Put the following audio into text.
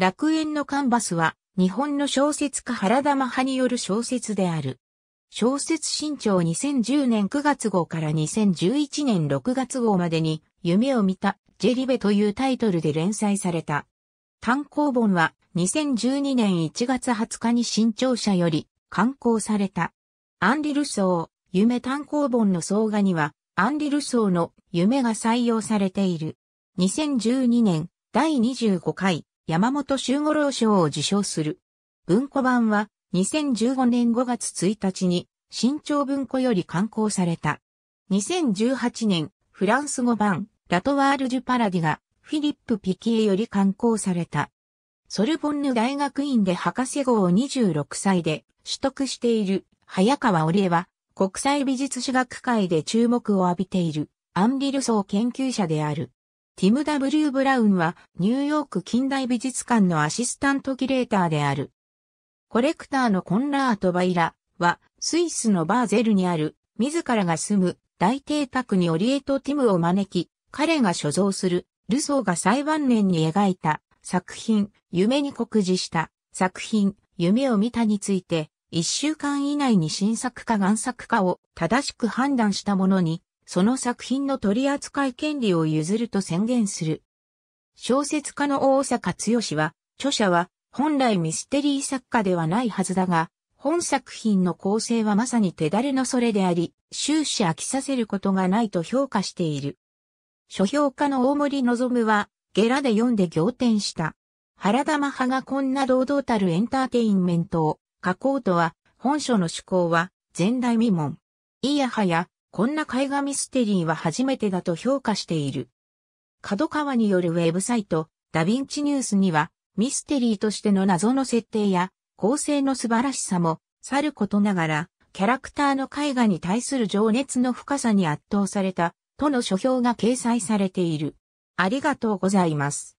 楽園のカンバスは日本の小説家原田真派による小説である。小説新潮2010年9月号から2011年6月号までに夢を見たジェリベというタイトルで連載された。単行本は2012年1月20日に新潮社より刊行された。アンリ・ルソー、夢単行本の総画にはアンリ・ルソーの夢が採用されている。2012年第25回山本周五郎賞を受賞する。文庫版は2015年5月1日に新潮文庫より刊行された。2018年フランス語版ラトワール・ジュ・パラディがフィリップ・ピキエより刊行された。ソルボンヌ大学院で博士号を26歳で取得している早川織江は国際美術史学会で注目を浴びているアンリルソー研究者である。ティム・ W・ ブラウンはニューヨーク近代美術館のアシスタントキュレーターである。コレクターのコンラート・バイラはスイスのバーゼルにある自らが住む大邸宅にオリエート・ティムを招き、彼が所蔵するルソーが最晩年に描いた作品夢に告示した作品夢を見たについて一週間以内に新作か贋作かを正しく判断したものにその作品の取り扱い権利を譲ると宣言する。小説家の大坂剛は、著者は本来ミステリー作家ではないはずだが、本作品の構成はまさに手だれのそれであり、終始飽きさせることがないと評価している。書評家の大森望は、ゲラで読んで仰天した。原田派がこんな堂々たるエンターテインメントを書こうとは、本書の趣向は前代未聞。いやはや、こんな絵画ミステリーは初めてだと評価している。角川によるウェブサイト、ダヴィンチニュースには、ミステリーとしての謎の設定や、構成の素晴らしさも、さることながら、キャラクターの絵画に対する情熱の深さに圧倒された、との書評が掲載されている。ありがとうございます。